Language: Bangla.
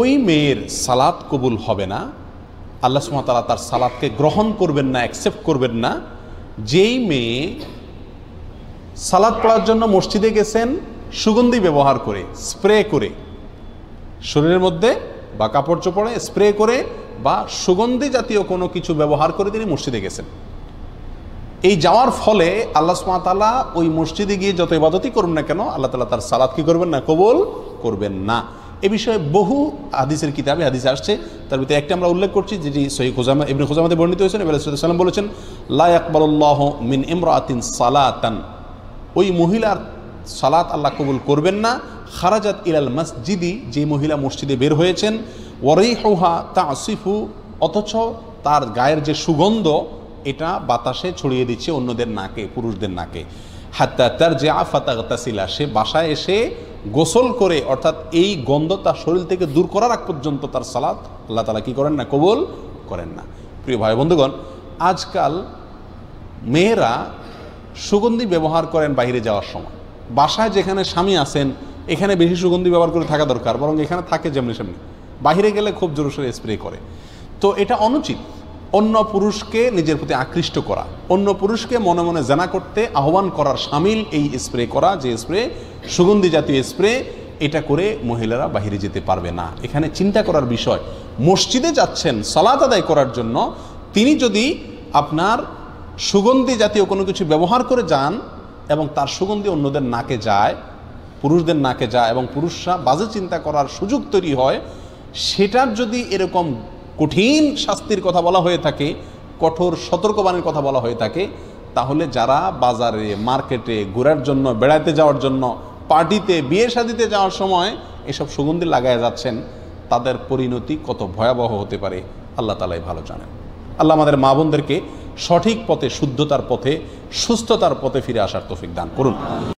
ওই মেয়ের সালাদ কবুল হবে না আল্লাহ সুমতালা তার সালাদকে গ্রহণ করবেন না অ্যাকসেপ্ট করবেন না যেই মেয়ে সালাদ পড়ার জন্য মসজিদে গেছেন সুগন্ধি ব্যবহার করে স্প্রে করে শরীরের মধ্যে বা কাপড় চোপড়ে স্প্রে করে বা সুগন্ধি জাতীয় কোনো কিছু ব্যবহার করে তিনি মসজিদে গেছেন এই যাওয়ার ফলে আল্লাহ সুমাতালা ওই মসজিদে গিয়ে যত ইবাদতই করুন না কেন আল্লাহ তালা তার সালাদ কি করবেন না কবুল করবেন না এ বিষয়ে বহু হাদিসের কিতাবে হাদিস আসছে তার ভিতরে একটা আমরা উল্লেখ করছি যেটি সহি খোজামা ইবনে খোজামাতে বর্ণিত হয়েছেন এবার সাল্লাম বলেছেন লা আকবরুল্লাহ মিন ইমরাতিন সালাতান ওই মহিলার সালাত আল্লাহ কবুল করবেন না খারাজাত ইলাল মসজিদি যে মহিলা মসজিদে বের হয়েছেন হোহা তা আসিফু অথচ তার গায়ের যে সুগন্ধ এটা বাতাসে ছড়িয়ে দিচ্ছে অন্যদের নাকে পুরুষদের নাকে হাত্তা তার যে আফাতা সে বাসায় এসে গোসল করে অর্থাৎ এই গন্ধ তার শরীর থেকে দূর করার আগ পর্যন্ত তার সালাদ আল্লাহ তালা কী করেন না কবল করেন না প্রিয় ভাই বন্ধুগণ আজকাল মেয়েরা সুগন্ধি ব্যবহার করেন বাইরে যাওয়ার সময় বাসায় যেখানে স্বামী আছেন এখানে বেশি সুগন্ধি ব্যবহার করে থাকা দরকার বরং এখানে থাকে যেমনি সেমনি বাহিরে গেলে খুব জোর স্প্রে করে তো এটা অনুচিত অন্য পুরুষকে নিজের প্রতি আকৃষ্ট করা অন্য পুরুষকে মনে মনে জানা করতে আহ্বান করার সামিল এই স্প্রে করা যে স্প্রে সুগন্ধি জাতীয় স্প্রে এটা করে মহিলারা বাহিরে যেতে পারবে না এখানে চিন্তা করার বিষয় মসজিদে যাচ্ছেন সলাত আদায় করার জন্য তিনি যদি আপনার সুগন্ধি জাতীয় কোনো কিছু ব্যবহার করে যান এবং তার সুগন্ধি অন্যদের নাকে যায় পুরুষদের নাকে যায় এবং পুরুষরা বাজে চিন্তা করার সুযোগ তৈরি হয় সেটার যদি এরকম কঠিন শাস্তির কথা বলা হয়ে থাকে কঠোর সতর্কবাণীর কথা বলা হয়ে থাকে তাহলে যারা বাজারে মার্কেটে ঘোরার জন্য বেড়াতে যাওয়ার জন্য পার্টিতে বিয়ে শাদিতে যাওয়ার সময় এসব সুগন্ধি লাগায় যাচ্ছেন তাদের পরিণতি কত ভয়াবহ হতে পারে আল্লাহ তালাই ভালো জানেন আল্লাহ আমাদের মা বোনদেরকে সঠিক পথে শুদ্ধতার পথে সুস্থতার পথে ফিরে আসার তফিক দান করুন